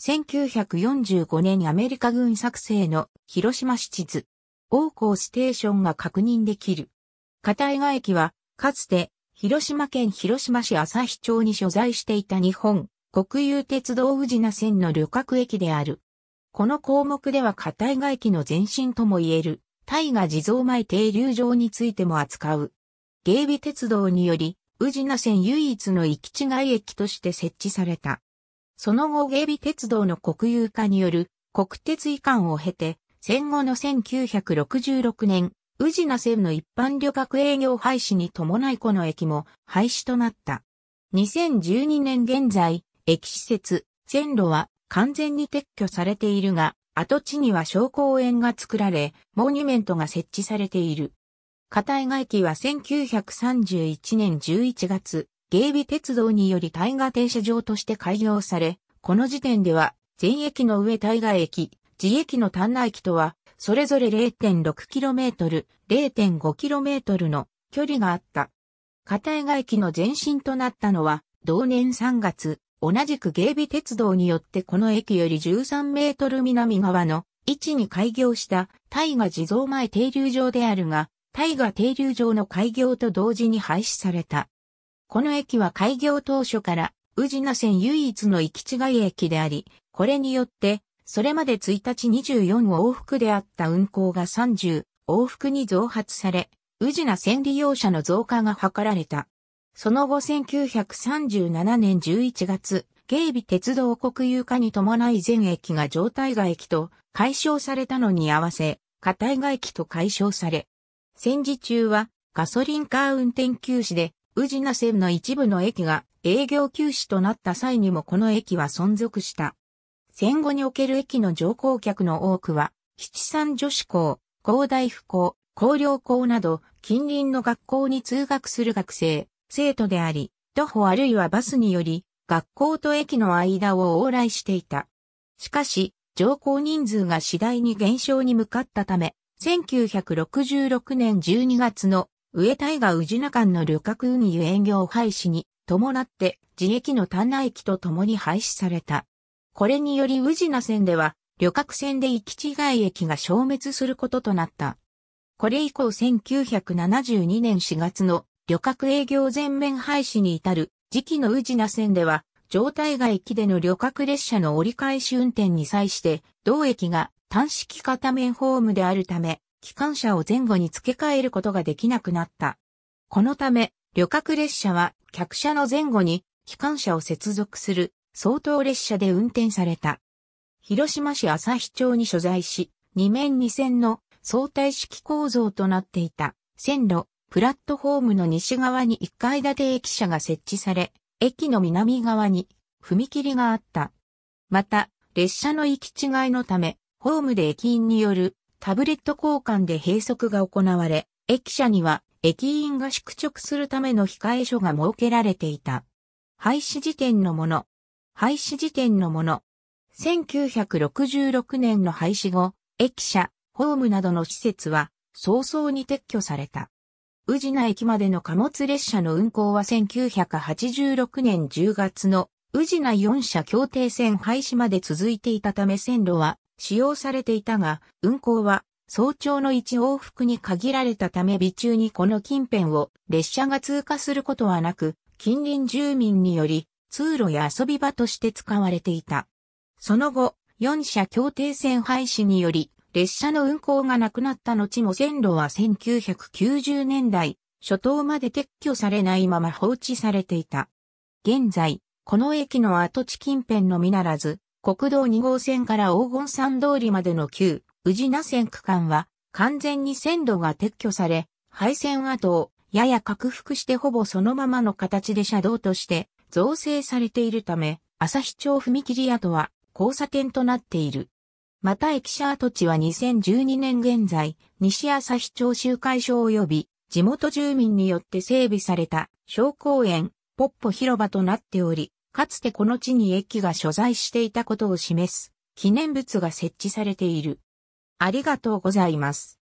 1945年アメリカ軍作成の広島市地図、王港ステーションが確認できる。片井川駅は、かつて、広島県広島市朝日町に所在していた日本、国有鉄道宇品線の旅客駅である。この項目では片井川駅の前身とも言える、大河地蔵前停留場についても扱う。芸備鉄道により、宇品線唯一の行き違い駅として設置された。その後芸備鉄道の国有化による国鉄移管を経て、戦後の1966年、宇品線の一般旅客営業廃止に伴いこの駅も廃止となった。2012年現在、駅施設、線路は完全に撤去されているが、跡地には小公園が作られ、モニュメントが設置されている。片井駅は1931年11月、芸備鉄道により大河停車場として開業され、この時点では、全駅の上大河駅、自駅の丹内駅とは、それぞれ 0.6km、0.5km の距離があった。片江駅の前身となったのは、同年3月、同じく芸備鉄道によってこの駅より13メートル南側の位置に開業した大河地蔵前停留場であるが、大河停留場の開業と同時に廃止された。この駅は開業当初から、宇品線唯一の行き違い駅であり、これによって、それまで1日24往復であった運行が30往復に増発され、宇品線利用者の増加が図られた。その後1937年11月、警備鉄道国有化に伴い全駅が状態外駅と解消されたのに合わせ、下体外駅と解消され、戦時中はガソリンカー運転休止で宇品線の一部の駅が営業休止となった際にもこの駅は存続した。戦後における駅の乗降客の多くは、七三女子校、高大府校、高陵校など近隣の学校に通学する学生、生徒であり、徒歩あるいはバスにより、学校と駅の間を往来していた。しかし、乗降人数が次第に減少に向かったため、1966年12月の上大河宇品間の旅客運輸営業廃止に伴って自駅の丹那駅と共に廃止された。これにより宇品線では旅客線で行き違い駅が消滅することとなった。これ以降1972年4月の旅客営業全面廃止に至る時期の宇品線では状態外駅での旅客列車の折り返し運転に際して同駅が単式片面ホームであるため機関車を前後に付け替えることができなくなった。このため、旅客列車は客車の前後に機関車を接続する相当列車で運転された。広島市朝日町に所在し、2面2線の相対式構造となっていた線路、プラットホームの西側に1階建て駅舎が設置され、駅の南側に踏切があった。また、列車の行き違いのため、ホームで駅員によるタブレット交換で閉塞が行われ、駅舎には駅員が宿直するための控え所が設けられていた。廃止時点のもの。廃止時点のもの。1966年の廃止後、駅舎、ホームなどの施設は早々に撤去された。宇品駅までの貨物列車の運行は1986年10月の宇品4社協定線廃止まで続いていたため線路は使用されていたが、運行は早朝の1往復に限られたため備中にこの近辺を列車が通過することはなく、近隣住民により通路や遊び場として使われていた。その後、4社協定線廃止により、列車の運行がなくなった後も線路は1990年代初頭まで撤去されないまま放置されていた。現在、この駅の跡地近辺のみならず、国道2号線から黄金山通りまでの旧、宇治那線区間は、完全に線路が撤去され、廃線跡をやや拡幅してほぼそのままの形で車道として造成されているため、日町踏切跡は交差点となっている。また駅舎跡地は2012年現在、西日町集会所及び地元住民によって整備された小公園、ポッポ広場となっており、かつてこの地に駅が所在していたことを示す記念物が設置されている。ありがとうございます。